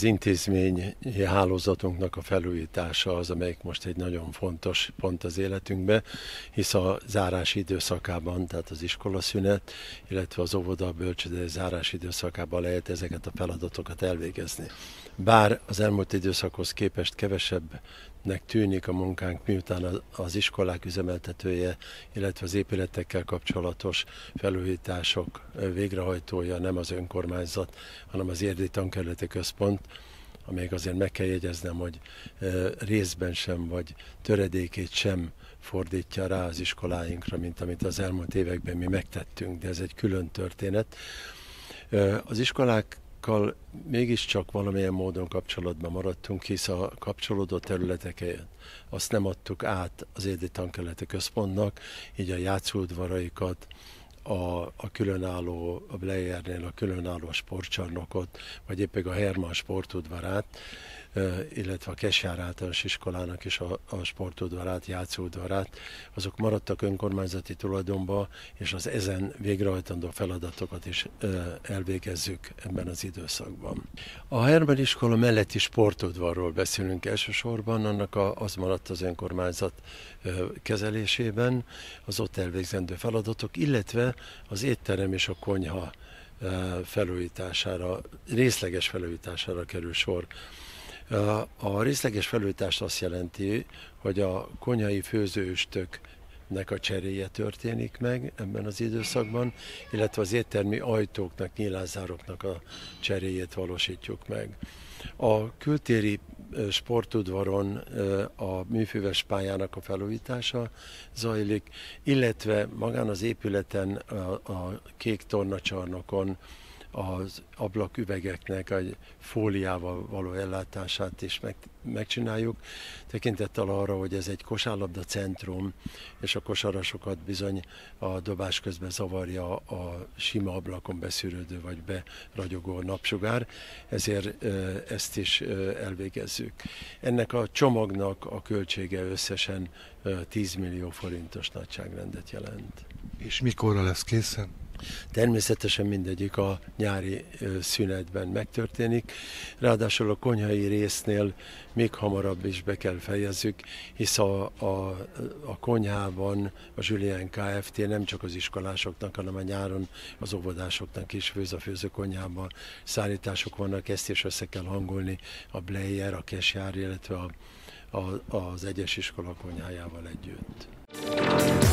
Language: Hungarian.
Az intézmény hálózatunknak a felújítása az, amelyik most egy nagyon fontos pont az életünkbe, hisz a zárás időszakában, tehát az iskolaszünet, illetve az óvoda, a zárás időszakában lehet ezeket a feladatokat elvégezni. Bár az elmúlt időszakhoz képest kevesebb nek tűnik a munkánk, miután az iskolák üzemeltetője, illetve az épületekkel kapcsolatos felújítások végrehajtója nem az önkormányzat, hanem az Érdi Tankerületi Központ, amelyik azért meg kell jegyeznem, hogy részben sem, vagy töredékét sem fordítja rá az iskoláinkra, mint amit az elmúlt években mi megtettünk, de ez egy külön történet. Az iskolák magyarokkal mégiscsak valamilyen módon kapcsolatban maradtunk, hisz a kapcsolódó területeken azt nem adtuk át az Édi Tankeleti Központnak, így a játszóudvaraikat, a, a különálló, a Bleyernél a különálló sportcsarnokot, vagy éppen a Hermann sportudvarát illetve a Kesjár általános iskolának és a, a sportudvarát, játszódvarát, azok maradtak önkormányzati tulajdonba, és az ezen végrehajtandó feladatokat is elvégezzük ebben az időszakban. A Herber iskola melletti sportudvarról beszélünk elsősorban, annak a, az maradt az önkormányzat kezelésében, az ott elvégzendő feladatok, illetve az étterem és a konyha felújítására, részleges felújítására kerül sor. A részleges felújítás azt jelenti, hogy a konyhai főzőstök nek a cseréje történik meg ebben az időszakban, illetve az éttermi ajtóknak, nyilázároknak a cseréjét valósítjuk meg. A kültéri sportudvaron a műfüves pályának a felújítása zajlik, illetve magán az épületen, a, a kék tornacsarnokon az ablaküvegeknek a fóliával való ellátását is meg, megcsináljuk, tekintettel arra, hogy ez egy kosárlabda centrum, és a kosarasokat bizony a dobás közben zavarja a sima ablakon beszűrődő vagy beragyogó napsugár, ezért ezt is elvégezzük. Ennek a csomagnak a költsége összesen 10 millió forintos nagyságrendet jelent. És mikorra lesz készen? Természetesen mindegyik a nyári szünetben megtörténik, ráadásul a konyhai résznél még hamarabb is be kell fejezzük, hisz a, a, a konyhában a Julien Kft. nem csak az iskolásoknak, hanem a nyáron az óvodásoknak is főz a főzőkonyhában szállítások vannak, ezt is össze kell hangolni a Blayer, a Kesjár, illetve a, a, az egyes iskola konyhájával együtt.